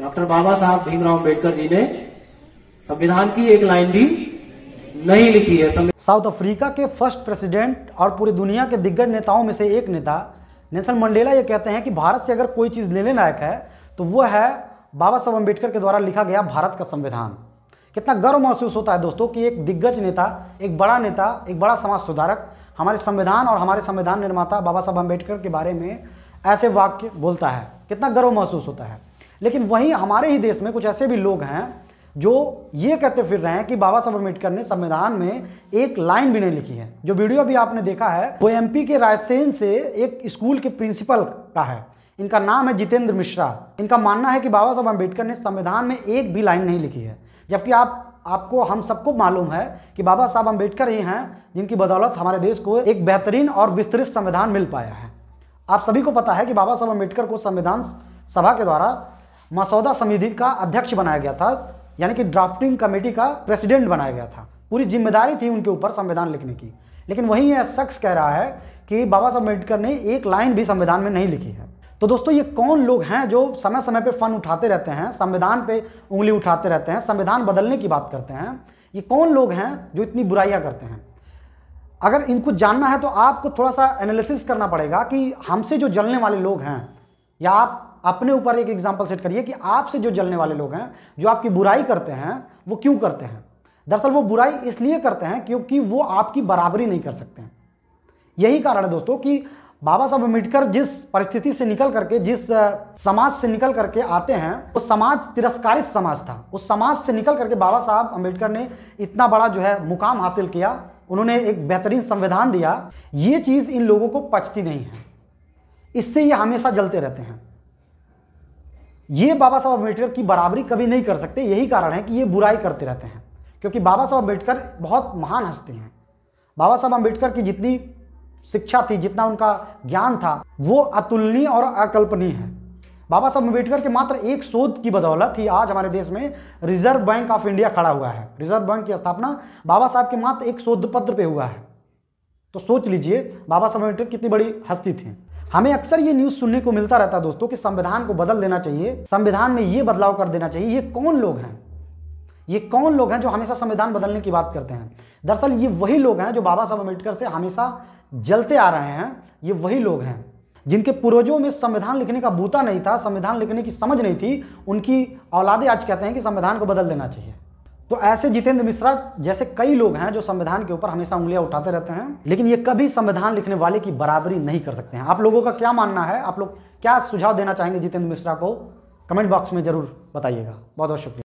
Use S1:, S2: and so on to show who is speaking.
S1: doctor बाबा साहब भीमराव अम्बेडकर जी ने संविधान की एक लाइन भी नहीं लिखी है साउथ अफ्रीका के फर्स्ट प्रेसिडेंट और पूरी दुनिया के दिग्गज नेताओं में से एक नेता नेथन मंडेला ये कहते हैं कि भारत से अगर कोई चीज़ लेने लायक है तो वो है बाबा साहब अम्बेडकर के द्वारा लिखा गया भारत का संविधान कितना गर्व महसूस होता है दोस्तों कि एक दिग्गज नेता एक बड़ा नेता एक बड़ा समाज सुधारक हमारे संविधान और हमारे संविधान निर्माता बाबा साहब अम्बेडकर के बारे में ऐसे वाक्य बोलता है कितना गर्व महसूस होता है लेकिन वहीं हमारे ही देश में कुछ ऐसे भी लोग हैं जो ये कहते फिर रहे हैं कि बाबा साहब अम्बेडकर ने संविधान में एक लाइन भी नहीं लिखी है जो वीडियो अभी आपने देखा है वो एम के रायसेन से एक स्कूल के प्रिंसिपल का है इनका नाम है जितेंद्र मिश्रा इनका मानना है कि बाबा साहब अम्बेडकर ने संविधान में एक भी लाइन नहीं लिखी है जबकि आप आपको हम सबको मालूम है कि बाबा साहब अम्बेडकर ही हैं जिनकी बदौलत हमारे देश को एक बेहतरीन और विस्तृत संविधान मिल पाया है आप सभी को पता है कि बाबा साहब अम्बेडकर को संविधान सभा के द्वारा मसौदा समिति का अध्यक्ष बनाया गया था यानी कि ड्राफ्टिंग कमेटी का प्रेसिडेंट बनाया गया था पूरी जिम्मेदारी थी उनके ऊपर संविधान लिखने की लेकिन वही यह शख्स कह रहा है कि बाबा साहब अम्बेडकर ने एक लाइन भी संविधान में नहीं लिखी है तो दोस्तों ये कौन लोग हैं जो समय समय पर फन उठाते रहते हैं संविधान पर उंगली उठाते रहते हैं संविधान बदलने की बात करते हैं ये कौन लोग हैं जो इतनी बुराइयाँ करते हैं अगर इनको जानना है तो आपको थोड़ा सा एनालिसिस करना पड़ेगा कि हमसे जो जलने वाले लोग हैं या आप अपने ऊपर एक एग्जाम्पल सेट करिए कि आपसे जो जलने वाले लोग हैं जो आपकी बुराई करते हैं वो क्यों करते हैं दरअसल वो बुराई इसलिए करते हैं क्योंकि वो आपकी बराबरी नहीं कर सकते हैं यही कारण है दोस्तों कि बाबा साहब अम्बेडकर जिस परिस्थिति से निकल करके जिस समाज से निकल करके आते हैं वो समाज तिरस्कारित समाज था उस समाज से निकल करके बाबा साहब अम्बेडकर ने इतना बड़ा जो है मुकाम हासिल किया उन्होंने एक बेहतरीन संविधान दिया ये चीज़ इन लोगों को पचती नहीं है इससे ये हमेशा जलते रहते हैं ये बाबा साहब अम्बेडकर की बराबरी कभी नहीं कर सकते यही कारण है कि ये बुराई करते रहते हैं क्योंकि बाबा साहब अम्बेडकर बहुत महान हस्ती हैं बाबा साहब अम्बेडकर की जितनी शिक्षा थी जितना उनका ज्ञान था वो अतुलनीय और अकल्पनीय है बाबा साहब अम्बेडकर के मात्र एक शोध की बदौलत ही आज हमारे देश में रिजर्व बैंक ऑफ इंडिया खड़ा हुआ है रिजर्व बैंक की स्थापना बाबा साहब के मात्र एक शोध पत्र पे हुआ है तो सोच लीजिए बाबा साहब अम्बेडकर कितनी बड़ी हस्ती थी हमें अक्सर ये न्यूज सुनने को मिलता रहता है दोस्तों कि संविधान को बदल देना चाहिए संविधान में ये बदलाव कर देना चाहिए ये कौन लोग हैं ये कौन लोग हैं जो हमेशा संविधान बदलने की बात करते हैं दरअसल ये वही लोग हैं जो बाबा साहब अम्बेडकर से हमेशा जलते आ रहे हैं ये वही लोग हैं जिनके पूर्वजों में संविधान लिखने का बूता नहीं था संविधान लिखने की समझ नहीं थी उनकी औलादे आज कहते हैं कि संविधान को बदल देना चाहिए तो ऐसे जितेंद्र मिश्रा जैसे कई लोग हैं जो संविधान के ऊपर हमेशा उंगलियां उठाते रहते हैं लेकिन ये कभी संविधान लिखने वाले की बराबरी नहीं कर सकते हैं आप लोगों का क्या मानना है आप लोग क्या सुझाव देना चाहेंगे जितेंद्र मिश्रा को कमेंट बॉक्स में जरूर बताइएगा बहुत बहुत शुक्रिया